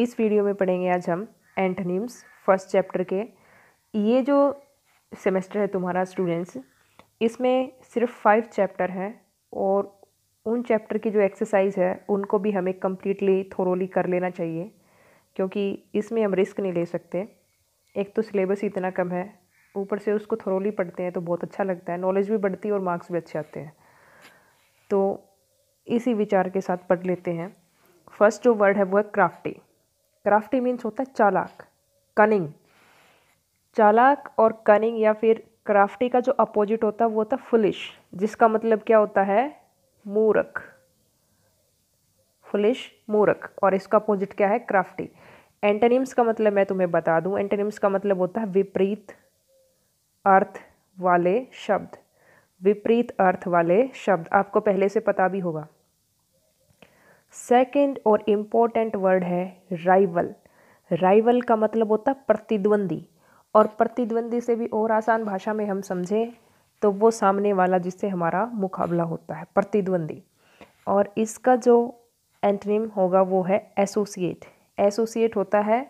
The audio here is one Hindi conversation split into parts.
इस वीडियो में पढ़ेंगे आज हम एंटोनिम्स फर्स्ट चैप्टर के ये जो सेमेस्टर है तुम्हारा स्टूडेंट्स इसमें सिर्फ फाइव चैप्टर हैं और उन चैप्टर की जो एक्सरसाइज है उनको भी हमें कम्प्लीटली थोरोली कर लेना चाहिए क्योंकि इसमें हम रिस्क नहीं ले सकते एक तो सिलेबस इतना कम है ऊपर से उसको थोरोली पढ़ते हैं तो बहुत अच्छा लगता है नॉलेज भी बढ़ती है और मार्क्स भी अच्छे आते हैं तो इसी विचार के साथ पढ़ लेते हैं फर्स्ट जो वर्ड है वो है क्राफ्टी क्राफ्टी मीन्स होता है चालाक कनिंग चालाक और कनिंग या फिर क्राफ्टी का जो अपोजिट होता है वो होता है फुलिश जिसका मतलब क्या होता है मूरख फुलिश मूरख और इसका अपोजिट क्या है क्राफ्टी एंटनिम्स का मतलब मैं तुम्हें बता दूं एंटनिम्स का मतलब होता है विपरीत अर्थ वाले शब्द विपरीत अर्थ वाले शब्द आपको पहले से पता भी होगा सेकंड और इम्पोर्टेंट वर्ड है राइवल राइवल का मतलब होता है प्रतिद्वंदी और प्रतिद्वंदी से भी और आसान भाषा में हम समझें तो वो सामने वाला जिससे हमारा मुकाबला होता है प्रतिद्वंदी और इसका जो एंटनिम होगा वो है एसोसिएट एसोसिएट होता है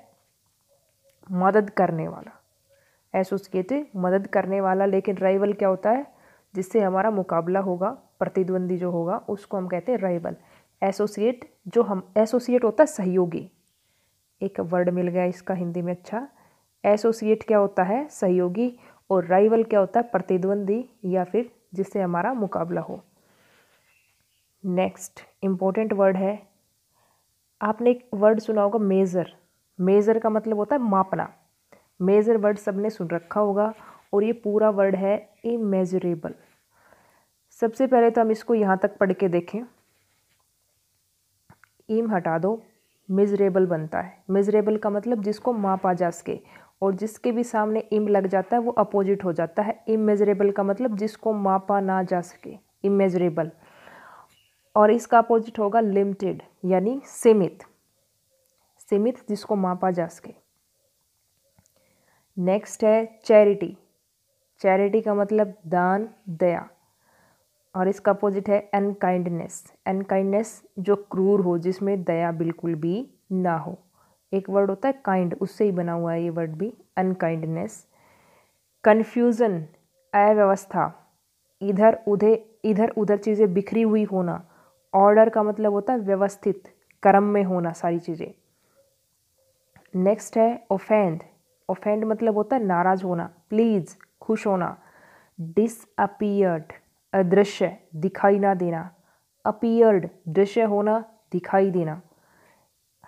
मदद करने वाला एसोसिएट मदद करने वाला लेकिन राइवल क्या होता है जिससे हमारा मुकाबला होगा प्रतिद्वंदी जो होगा उसको हम कहते हैं राइवल एसोसिएट जो हम एसोसिएट होता है सहयोगी एक वर्ड मिल गया इसका हिंदी में अच्छा एसोसिएट क्या होता है सहयोगी और राइवल क्या होता है प्रतिद्वंदी या फिर जिससे हमारा मुकाबला हो नेक्स्ट इम्पोर्टेंट वर्ड है आपने एक वर्ड सुना होगा मेज़र मेज़र का मतलब होता है मापना मेज़र वर्ड सबने सुन रखा होगा और ये पूरा वर्ड है इमेजरेबल सबसे पहले तो हम इसको यहाँ तक पढ़ के देखें ईम हटा दो मिजरेबल बनता है मिजरेबल का मतलब जिसको मापा जा सके और जिसके भी सामने इम लग जाता है वो अपोजिट हो जाता है इम मेजरेबल का मतलब जिसको मापा ना जा सके इमेजरेबल और इसका अपोजिट होगा लिमिटेड यानी सीमित सीमित जिसको मापा जा सके नेक्स्ट है चैरिटी चैरिटी का मतलब दान दया और इसका अपोजिट है अनकाइंडनेस अनकाइंडनेस जो क्रूर हो जिसमें दया बिल्कुल भी ना हो एक वर्ड होता है काइंड उससे ही बना हुआ है ये वर्ड भी अनकाइंडनेस कन्फ्यूज़न अव्यवस्था इधर उधर इधर उधर चीज़ें बिखरी हुई होना ऑर्डर का मतलब होता है व्यवस्थित क्रम में होना सारी चीज़ें नेक्स्ट है ओफेंड ओफेंड मतलब होता है नाराज़ होना प्लीज़ खुश होना डिसअपियर्ड अदृश्य दिखाई ना देना अपीयर्ड दृश्य होना दिखाई देना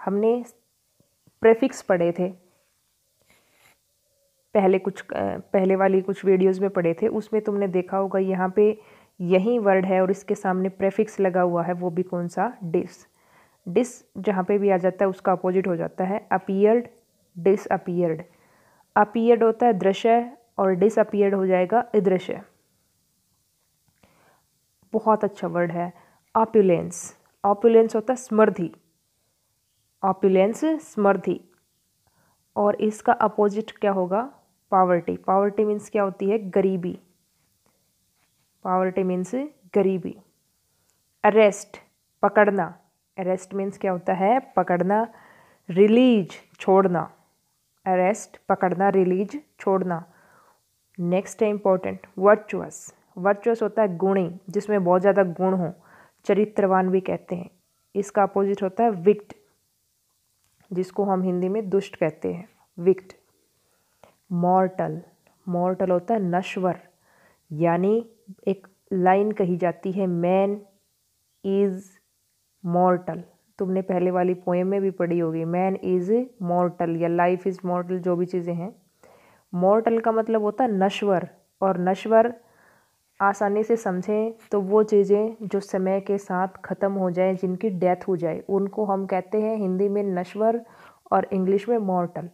हमने प्रेफिक्स पढ़े थे पहले कुछ पहले वाली कुछ वीडियोस में पढ़े थे उसमें तुमने देखा होगा यहाँ पे यही वर्ड है और इसके सामने प्रेफिक्स लगा हुआ है वो भी कौन सा डिस डिस जहाँ पे भी आ जाता है उसका अपोजिट हो जाता है अपीयर्ड डिसअपियर्ड अपीयर्ड होता है दृश्य और डिसअपियर्ड हो जाएगा अदृश्य बहुत अच्छा वर्ड है ऑपुलेंस ऑपुलेंस होता है समृद्धि ऑपुलेंस समृद्धि और इसका अपोजिट क्या होगा पावर्टी पावर्टी मीन्स क्या होती है गरीबी पावर्टी मीन्स गरीबी अरेस्ट पकड़ना अरेस्ट मीन्स क्या होता है पकड़ना रिलीज छोड़ना अरेस्ट पकड़ना रिलीज छोड़ना नेक्स्ट है इम्पोर्टेंट वर्चुअस वर्चुअस होता है गुणी जिसमें बहुत ज़्यादा गुण हो चरित्रवान भी कहते हैं इसका अपोजिट होता है विक्ट जिसको हम हिंदी में दुष्ट कहते हैं विक्ट मॉर्टल मॉर्टल होता है नश्वर यानी एक लाइन कही जाती है मैन इज़ मॉर्टल तुमने पहले वाली पोएम में भी पढ़ी होगी मैन इज़ मॉर्टल या लाइफ इज़ मॉर्टल जो भी चीज़ें हैं मॉर्टल का मतलब होता है नश्वर और नश्वर आसानी से समझें तो वो चीज़ें जो समय के साथ ख़त्म हो जाएँ जिनकी डेथ हो जाए उनको हम कहते हैं हिंदी में नश्वर और इंग्लिश में मॉर्टल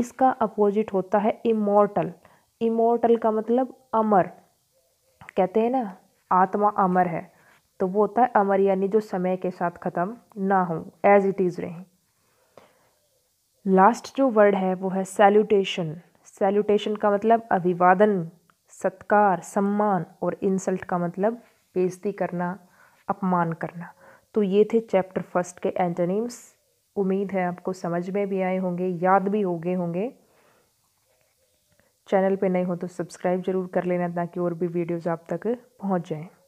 इसका अपोजिट होता है इमोर्टल इमोर्टल का मतलब अमर कहते हैं ना आत्मा अमर है तो वो होता है अमर यानी जो समय के साथ ख़त्म ना हो एज इट इज़ रहें लास्ट जो वर्ड है वो है सैल्यूटेशन सैल्यूटेशन का मतलब अभिवादन सत्कार सम्मान और इंसल्ट का मतलब बेजती करना अपमान करना तो ये थे चैप्टर फर्स्ट के एंटोनिम्स उम्मीद है आपको समझ में भी आए होंगे याद भी हो गए होंगे चैनल पे नए हो तो सब्सक्राइब ज़रूर कर लेना ताकि और भी वीडियोज़ आप तक पहुंच जाएं